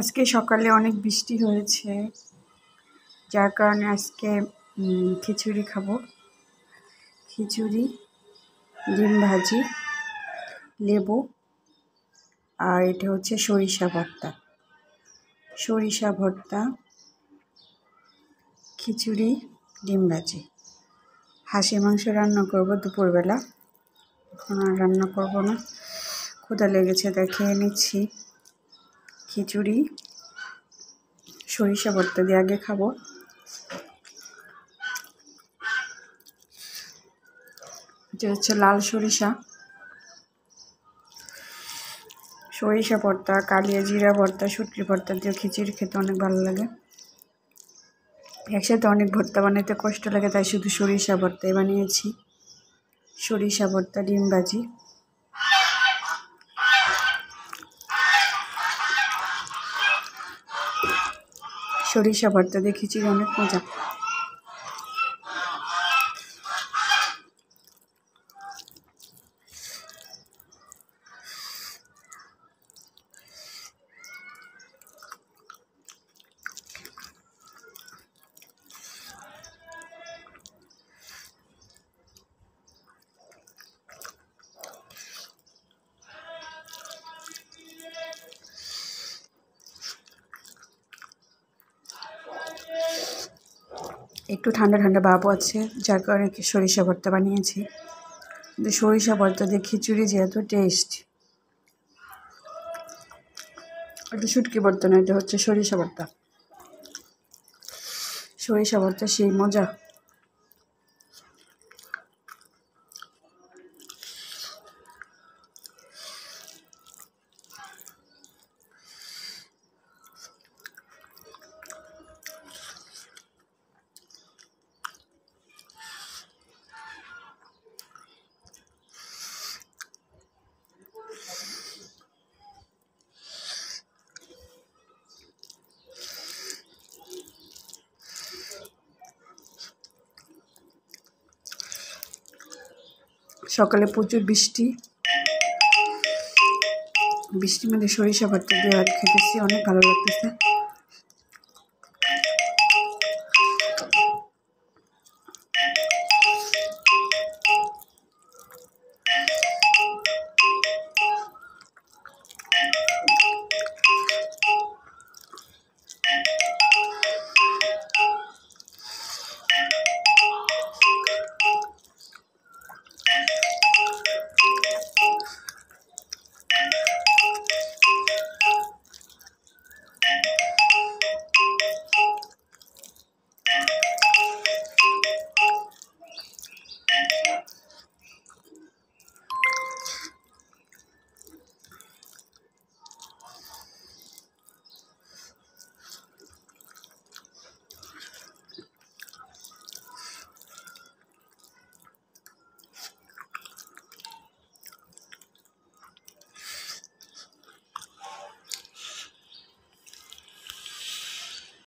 আজকে সকালে অনেক বৃষ্টি হয়েছে যার কারণে আজকে খিচুড়ি খাবো খিচুড়ি ডিম ভাজি লেবু আর এটা হচ্ছে সরিষা ভর্তা সরিষা ভর্তা খিচুড়ি ডিম ভাজি হাসি মাংস রান্না করবো দুপুরবেলা এখন আর রান্না করবো না ক্ষুদা লেগেছে দেখে নিচ্ছি খিচুড়ি সরিষা ভর্তা দিয়ে আগে খাবো এটা হচ্ছে লাল সরিষা সরিষা ভর্তা কালিয়া জিরা ভর্তা শুটকি ভর্তা দিয়ে খিচুড়ি খেতে অনেক ভালো লাগে একসাথে অনেক ভর্তা বানাতে কষ্ট লাগে তাই শুধু সরিষা ভর্তাই বানিয়েছি সরিষা ভর্তা ডিম ভাজি সরিষা ভর্তা দেখেছি অনেক মজা একটু ঠান্ডা ঠান্ডা ভাবও আছে যার কারণে সরিষা ভর্তা বানিয়েছি কিন্তু সরিষা ভর্তা দিয়ে খিচুড়ি যে এত টেস্ট একটু শুটকি ভর্তা না এটা হচ্ছে সরিষা ভর্তা সরিষা ভর্তা সেই মজা সকালে প্রচুর বৃষ্টি বৃষ্টির মধ্যে মানে সরিষা ভাতটা দিয়ে ভাত খেতেছি অনেক ভালো লাগতেছে